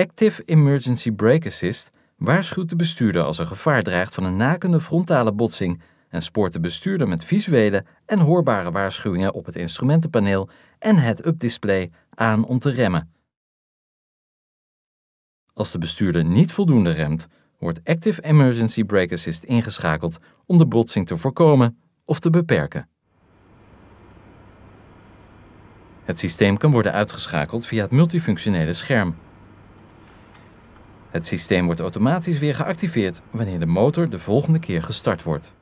Active Emergency Brake Assist waarschuwt de bestuurder als er gevaar dreigt van een nakende frontale botsing en spoort de bestuurder met visuele en hoorbare waarschuwingen op het instrumentenpaneel en het up-display aan om te remmen. Als de bestuurder niet voldoende remt, wordt Active Emergency Brake Assist ingeschakeld om de botsing te voorkomen of te beperken. Het systeem kan worden uitgeschakeld via het multifunctionele scherm het systeem wordt automatisch weer geactiveerd wanneer de motor de volgende keer gestart wordt.